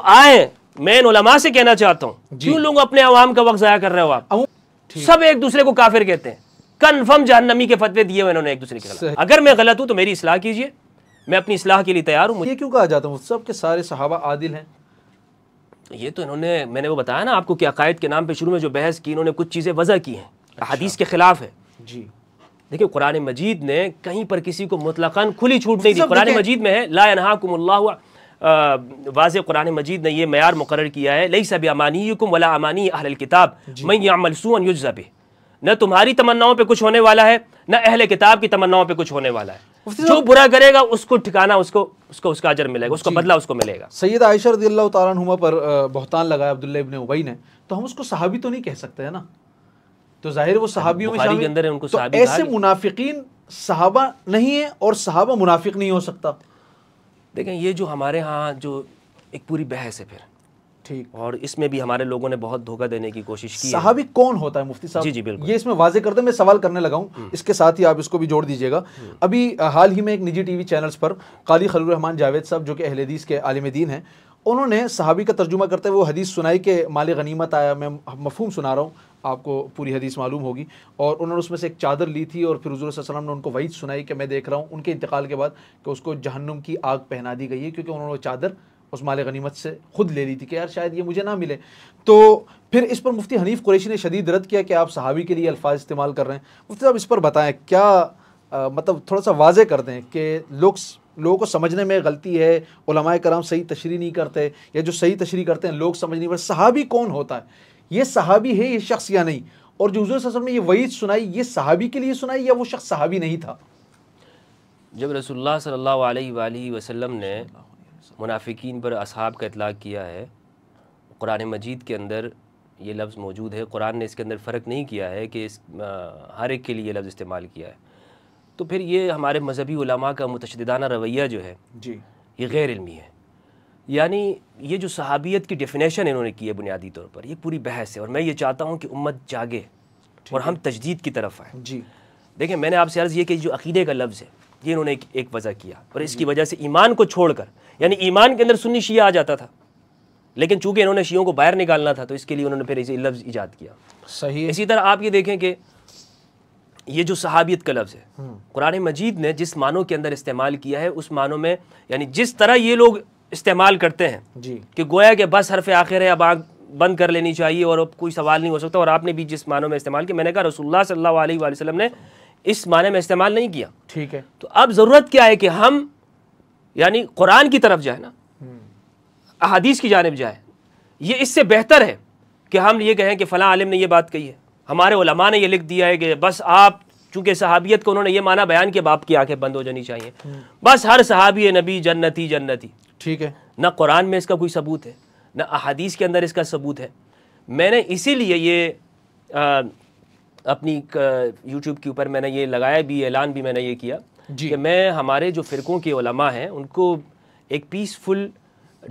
आए मैं उलमा से कहना चाहता हूँ क्यों लोग अपने आवाम का वक्त जया कर रहे हो आप सब एक दूसरे को काफिर कहते हैं कन्फर्म जहनमी के फतवे दिए उन्होंने एक दूसरे के अगर मैं गलत हूँ तो मेरी इसलाह कीजिए मैं अपनी इसलाह के लिए तैयार हूँ मुझे क्यों कहा जाता हूँ सब के सारे सहाबा आदिल हैं ये तो इन्होंने मैंने वो बताया ना आपको कि अकायद के नाम पे शुरू में जो बहस की इन्होंने कुछ चीज़ें वजह की हैं अच्छा। हदीस के खिलाफ है जी देखिए कुरान मजीद ने कहीं पर किसी को मुतलकन खुली छूट नहीं दी कुरान मजीद में है ला हुआ वाज कुरान मजीद ने यह मैार मुकर किया है लई सब अमानी युकुम वला अमानी अहल किताब मैं यामल सून युजब न तुम्हारी तमन्नाओं पर कुछ होने वाला है न अहल किताब की तमन्नाओं पर कुछ होने वाला है जो बुरा करेगा उसको ठिकाना उसको उसको उसका अजर मिलेगा उसका बदला उसको मिलेगा सैयद आयशा रदी अल्लाह तुमा पर बहुतान लगाया अब्दुल्ला इब्ने उबई ने तो हम उसको सहाबी तो नहीं कह सकते है ना तो जाहिर वो सहाबियों में के अंदर है उनको तो ऐसे मुनाफिकीन सहाबा नहीं है और सहाबा मुनाफिक नहीं हो सकता देखें ये जो हमारे यहाँ जो एक पूरी बहस है फिर ठीक और इसमें भी हमारे लोगों ने बहुत धोखा देने की कोशिश की है। कौन होता है मुफ्ती साहब जी जी बिल्कुल ये इसमें वाजे कर दें मैं सवाल करने लगा हूँ हम्म। इसके साथ ही आप इसको भी जोड़ दीजिएगा हम्म। अभी हाल ही में एक निजी टीवी चैनल्स पर काली खलुरहमान रहमान जावेद साहब जो कि अहलदीस के आलिम दीन हैं उन्होंने सहाबी का तर्जुमा करते हुए वो हदीस सुनाई कि माल गनीमत आया मैं मफहूम सुना रहा हूँ आपको पूरी हदीस मालूम होगी और उन्होंने उसमें से एक चादर ली थी और फिर हजूर ने उनको वही सुनाई कि मैं देख रहा हूँ उनके इंतकाल के बाद कि उसको जहन्नुम की आग पहना दी गई है क्योंकि उन्होंने वो चादर उस माल गनीमत से खुद ले ली थी कि यार शायद ये मुझे ना मिले तो फिर इस पर मुफ्ती हनीफ कुरेशी ने शदीद रद्द किया कि आप सहाबी के लिए अल्फाज इस्तेमाल कर रहे हैं मुफ्ती साहब इस पर बताएँ क्या मतलब थोड़ा सा वाजे कर दें कि लोग लोगों को समझने में गलती है उलमाए कराम सही तशरी नहीं करते या जो सही तशरी करते हैं लोग समझ नहीं पर सहाबी कौन होता है ये सहाबी है ये शख्स या नहीं और जो हजूर ने ये वईद सुनाई ये सहाबी के लिए सुनाई या वो शख्स सहाबी नहीं था जब रसोल्ला सल्ला वसम ने मुनाफिकीन पर असहाब का इतलाक़ किया है कुरान मजीद के अंदर ये लफ्ज़ मौजूद है कुरान ने इसके अंदर फ़र्क नहीं किया है कि इस आ, हर एक के लिए लफ्ज़ इस्तेमाल किया है तो फिर ये हमारे मजहबी उलमा का मुतशदाना रवैया जो है जी ये गैर इलमी है यानी ये जो सहाबियत की डेफिनेशन इन्होंने की है बुनियादी तौर पर यह पूरी बहस है और मैं ये चाहता हूँ कि उम्मत जागे और हम तजदीद की तरफ आए जी देखिए मैंने आपसे अर्ज़ ये कि जो अकीदे का लफ्ज़ है ये इन्होंने एक, एक वजह किया और इसकी वजह से ईमान को छोड़कर यानी ईमान के अंदर सुन्नी शिया आ जाता था लेकिन चूंकि इन्होंने शियों को बाहर निकालना था तो इसके लिए उन्होंने फिर इसे लफ्ज़ ईजाद किया सही इसी तरह आप ये देखें कि ये जो सहाबियत का लफ्ज़ है हम्म। कुरान मजीद ने जिस मानों के अंदर इस्तेमाल किया है उस मानों में यानी जिस तरह ये लोग इस्तेमाल करते हैं जी कि गोया के बस हरफ आखिर है अब आग बंद कर लेनी चाहिए और अब कोई सवाल नहीं हो सकता और आपने भी जिस मानों में इस्तेमाल किया मैंने कहा रसुल्ला सल्लल्लाहु ने इस माने में इस्तेमाल नहीं किया ठीक है तो अब ज़रूरत क्या है कि हम यानी कुरान की तरफ जाए ना हम्म। अहादीस की जानब जाए ये इससे बेहतर है कि हम ये कहें कि फ़लाँ आलिम ने यह बात कही है हमारे उलमा ने यह लिख दिया है कि बस आप चूंकि सहाबियत को उन्होंने ये माना बयान कि बाप की आंखें बंद हो जानी चाहिए बस हर सहाबी नबी जन्नती जन्नती ठीक है ना कुरान में इसका कोई सबूत है ना अदीस के अंदर इसका सबूत है मैंने इसीलिए ये आ, अपनी यूट्यूब के ऊपर मैंने ये लगाया भी ऐलान भी मैंने ये किया कि मैं हमारे जो फ़िरक़ों के ओलमा हैं उनको एक पीसफुल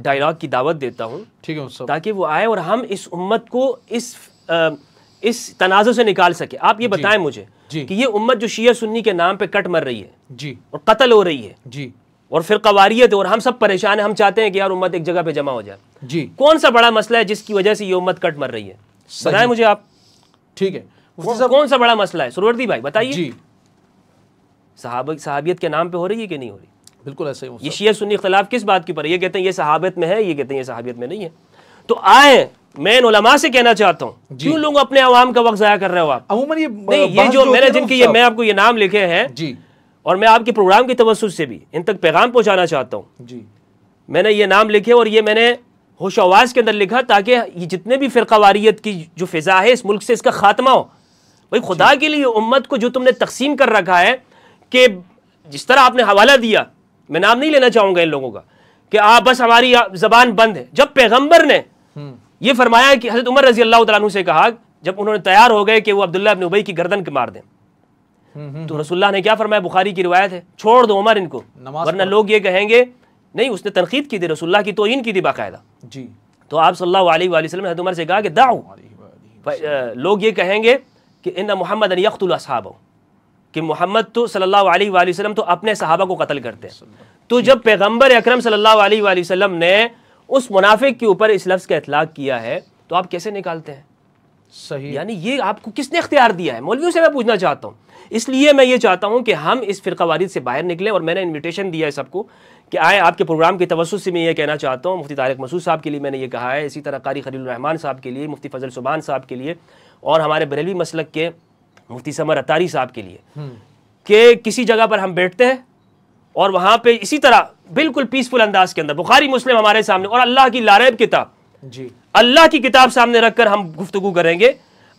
डायलॉग की दावत देता हूँ ठीक है ताकि वो आए और हम इस उम्मत को इस आ, इस तनाज़ से निकाल सके आप ये बताएं मुझे कि ये उम्मत जो शिया सुन्नी के नाम पे कट मर रही है जी और कत्ल हो रही है जी और फिर कवारीत और हम सब परेशान हैं हम चाहते हैं कि यार उम्मत एक जगह पे जमा हो जाए जी कौन सा बड़ा मसला है जिसकी वजह से ये उम्मत कट मर रही है बताएं मुझे आप ठीक है कौन सा बड़ा मसला है सुरवर्दी भाई बताइए साहब साहबियत के नाम पर हो रही है कि नहीं हो रही बिल्कुल ऐसे ये शिया सुन्नी खिलाफ किस बात की पर है ये कहते हैं ये सहाबत में है ये कहते हैं ये सहाबियत में नहीं है तो आए मैं उलमा से कहना चाहता हूँ क्यों लोग अपने आवाम का वक्त जया कर रहे हो आप अमूमन ये नहीं ये जो मैंने जिनकी ये मैं आपको ये नाम लिखे हैं जी और मैं आपके प्रोग्राम के तवसुस से भी इन तक पैगाम पहुँचाना चाहता हूँ जी मैंने ये नाम लिखे और ये मैंने होश आवाज़ के अंदर लिखा ताकि ये जितने भी फ़िरकावारीत की जो फ़िज़ा है इस मुल्क से इसका ख़ात्मा हो भाई खुदा के लिए उम्मत को जो तुमने तकसीम कर रखा है कि जिस तरह आपने हवाला दिया मैं नाम नहीं लेना चाहूँगा इन लोगों का कि आप बस हमारी ज़बान बंद है जब पैगम्बर ने हम्म। ये फरमाया कि हज़रत उमर रजी अल्लाह तु से कहा जब उन्होंने तैयार हो गए कि वो अब्दुल्ला अब उबई की गर्दन के मार दें तो रसुल्ला ने क्या फरमाया बुखारी की रिवायत है छोड़ दो उमर इनको वरना लोग ये कहेंगे नहीं उसने तनकीद की थी रसुल्ला की तो इन की थी बाकायदा जी तो आप सल्लाम हजरत उमर से कहा कि दाऊ लोग ये कहेंगे कि इन मोहम्मद अन यख्तुल असहाब कि मोहम्मद तो सल्लल्लाहु अलैहि वसल्लम तो अपने सहाबा को कत्ल करते हैं तो जब पैगंबर अकरम सल्लल्लाहु अलैहि वसल्लम ने उस मुनाफिक के ऊपर इस लफ्ज़ का इतलाक किया है तो आप कैसे निकालते हैं सही यानी ये आपको किसने अख्तियार दिया है मौलवियों से मैं पूछना चाहता हूँ इसलिए मैं ये चाहता हूँ कि हम इस फ़िरकावारी से बाहर निकलें और मैंने इन्विटेशन दिया है सबको कि आए आपके प्रोग्राम के तवसत से मैं ये कहना चाहता हूँ मुफ्ती तारक मसूद साहब के लिए मैंने ये कहा है इसी तरह कारी रहमान साहब के लिए मुफ्ती फजल सुबहान साहब के लिए और हमारे बरेलवी मसलक के मुफ्ती समर अतारी साहब के लिए हम्म। कि किसी जगह पर हम बैठते हैं और वहाँ पर इसी तरह बिल्कुल पीसफुल अंदाज के अंदर बुखारी मुस्लिम हमारे सामने और अल्लाह की लारेब किताब जी अल्लाह की किताब सामने रखकर हम गुफ्तु करेंगे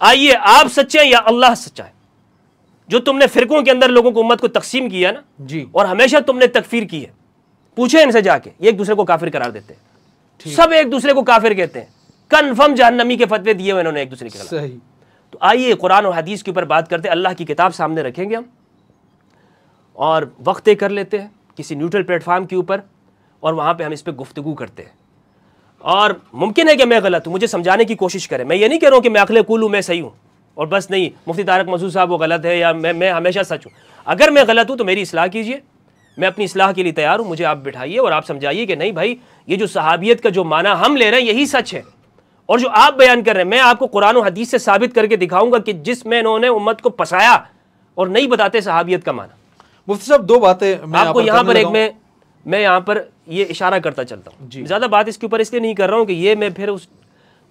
आइए आप सच्चे या अल्लाह सच्चा है जो तुमने फिरकों के अंदर लोगों को उम्मत को तकसीम किया ना जी और हमेशा तुमने तकफीर की है पूछे इनसे जाके एक दूसरे को काफिर करार देते हैं सब एक दूसरे को काफिर कहते हैं कन्फर्म जहनमी के फतवे दिए हुए इन्होंने एक दूसरे के सही तो आइए कुरान और हदीस के ऊपर बात करते अल्लाह की किताब सामने रखेंगे हम और वक्त कर लेते हैं किसी न्यूट्रल प्लेटफार्म के ऊपर और वहाँ पर हम इस पर गुफ्तु करते हैं और मुमकिन है कि मैं गलत हूँ मुझे समझाने की कोशिश करें मैं ये नहीं कह रहा हूँ कि मैं अखले कूल हूँ मैं सही हूँ और बस नहीं मुफ्ती तारक मसूद साहब वो गलत है या मैं मैं हमेशा सच हूँ अगर मैं गलत हूँ तो मेरी असलाह कीजिए मैं अपनी असलाह के लिए तैयार हूँ मुझे आप बिठाइए और आप समझाइए कि नहीं भाई ये जो सहाबियत का जो माना हम ले रहे हैं यही सच है और जो आप बयान कर रहे हैं मैं आपको कुरान हदीस से साबित करके दिखाऊंगा कि जिसमें इन्होंने उम्मत को पसाया और नहीं बताते सहाबियत का माना मुफ्ती साहब दो बातें आपको यहाँ पर एक में मैं यहाँ पर ये इशारा करता चलता हूँ ज़्यादा बात इसके ऊपर इसलिए नहीं कर रहा हूँ कि ये मैं फिर उस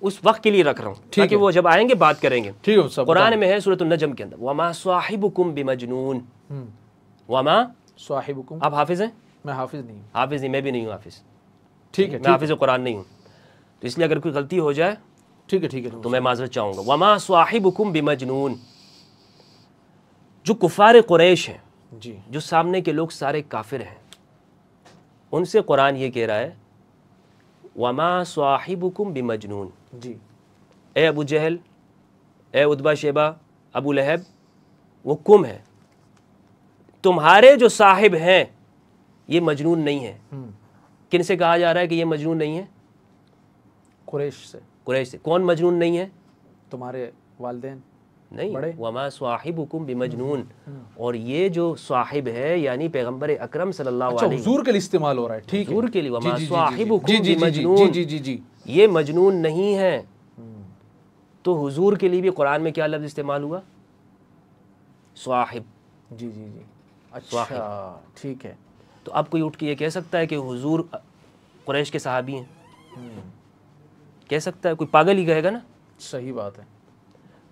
उस वक्त के लिए रख रहा हूँ ताकि वो जब आएंगे बात करेंगे ठीक है कुरान में है सूरत नजम के अंदर वमा साहिबुकुम बिमजनून हम्म। वमा साहिबुकुम आप हाफिज हैं मैं हाफिज नहीं हाफिज नहीं मैं भी नहीं हूँ हाफिज ठीक है मैं हाफिज कुरान नहीं हूँ तो इसलिए अगर कोई गलती हो जाए ठीक है ठीक है तो मैं माजरत चाहूँगा वमा साहिबुकुम मजनून जो कुफार कुरैश हैं जी जो सामने के लोग सारे काफिर हैं उनसे कुरान ये कह रहा है वमा साहिबुकुम मजनून जी ए अबू जहल ए उदबा शेबा अबू लहब वो कुम है तुम्हारे जो साहिब हैं ये मजनून नहीं है हम्म। किन से कहा जा रहा है कि ये मजनून नहीं है कुरैश से कुरैश से कौन मजनून नहीं है तुम्हारे वालदेन नहीं वमा साहिबुकुम बिमजनून और ये जो साहिब है यानी पैगम्बर अक्रम सूर के लिए इस्तेमाल हो रहा है ठीक है के लिए वमा साहिब जी जी जी ये मजनून नहीं है तो हुजूर के लिए भी कुरान में क्या लफ्ज़ इस्तेमाल हुआ साहिब जी जी जी अच्छा ठीक है तो अब कोई उठ के ये कह सकता है कि हुजूर कुरैश के साहबी हैं कह सकता है कोई पागल ही कहेगा ना सही बात है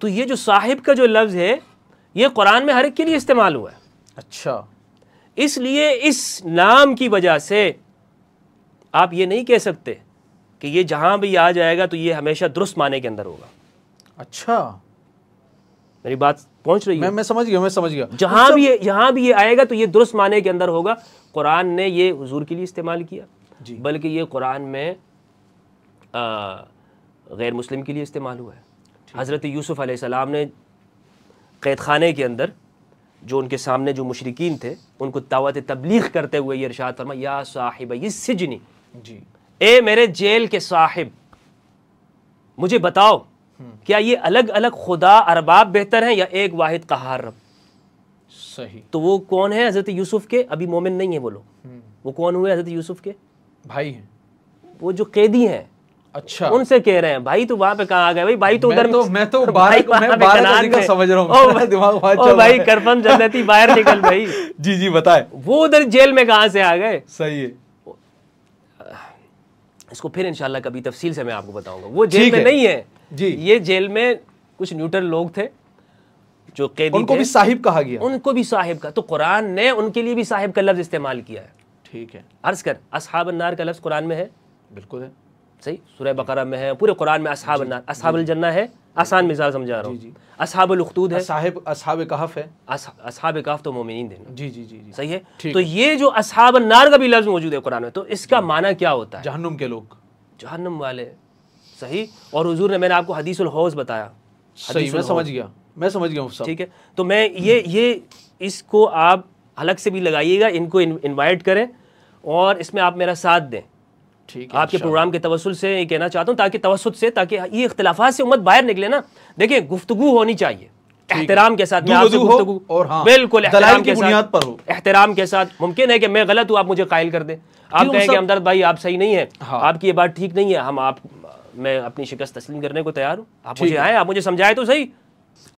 तो ये जो साहिब का जो लफ्ज़ है ये कुरान में हर एक के लिए इस्तेमाल हुआ है अच्छा इसलिए इस नाम की वजह से आप ये नहीं कह सकते कि ये जहाँ भी आ जाएगा तो ये हमेशा दुरुस्त माने के अंदर होगा अच्छा मेरी बात पहुंच रही है मैं मैं समझ गया मैं समझ गया जहां अच्छा। भी यहाँ भी ये आएगा तो ये दुरुस्त माने के अंदर होगा कुरान ने ये हजूर के लिए इस्तेमाल किया बल्कि ये कुरान में गैर मुस्लिम के लिए इस्तेमाल हुआ है हज़रत यूसुफ़ आसमाम ने कैद खाने के अंदर जो उनके सामने जो मशरकिन थे उनको दावत तबलीग करते हुए ये इरशाद फरमा या साहिब ये सिजनी जी ए मेरे जेल के साहिब मुझे बताओ हम्म। क्या ये अलग अलग खुदा अरबाब बेहतर हैं या एक वाहिद कहार रब सही तो वो कौन है हज़रत यूसुफ़ के अभी मोमिन नहीं है वो लोग हम्म। वो कौन हुए हज़रत यूसुफ़ के भाई हैं वो जो कैदी हैं अच्छा उनसे कह रहे हैं भाई तू वहां पे कहा आ गए भाई भाई तो उधर तो मैं तो भाई को मैं बारह का समझ रहा हूँ दिमाग बहुत चल भाई करपन करफन जन्नती बाहर निकल भाई जी जी बताए वो उधर जेल में कहाँ से आ गए सही है इसको फिर इंशाल्लाह कभी तफसील से मैं आपको बताऊंगा वो जेल में नहीं है जी ये जेल में कुछ न्यूट्रल लोग थे जो कैदी उनको भी साहिब कहा गया उनको भी साहिब का तो कुरान ने उनके लिए भी साहिब का लफ्ज इस्तेमाल किया है ठीक है अर्ज कर असहाब नार का लफ्ज कुरान में है बिल्कुल है सही सूर्य बकरा में है पूरे कुरान में असहाब नार जन्ना है आसान मिजाज समझा रहा हूँ असहाबल उखतूद है साहिब असहाब कहफ है असहाब कहफ तो मोमिन जी जी जी सही है तो ये जो असहाब नार का भी लफ्ज़ मौजूद है कुरान में तो इसका माना क्या होता है जहनुम के लोग जहनुम वाले सही और हजूर ने मैंने आपको हदीसुल हौज बताया सही मैं समझ गया मैं समझ गया ठीक है तो मैं ये ये इसको आप अलग से भी लगाइएगा इनको इन्वाइट करें और इसमें आप मेरा साथ दें ठीक है आपके अच्छा। प्रोग्राम के तवसल से ये कहना चाहता हूँ ताकि तवसत से ताकि ये इख्तलाफा से उम्मत बाहर निकले ना देखिए गुफ्तगु होनी चाहिए एहतराम के साथ और हाँ, बिल्कुल के एहतराम के साथ मुमकिन है कि मैं गलत हूँ आप मुझे कायल कर दें आप कहें कि हमदर्द भाई आप सही नहीं है हाँ। आपकी ये बात ठीक नहीं है हम आप मैं अपनी शिकस्त तस्लीम करने को तैयार हूँ आप मुझे आए आप मुझे समझाए तो सही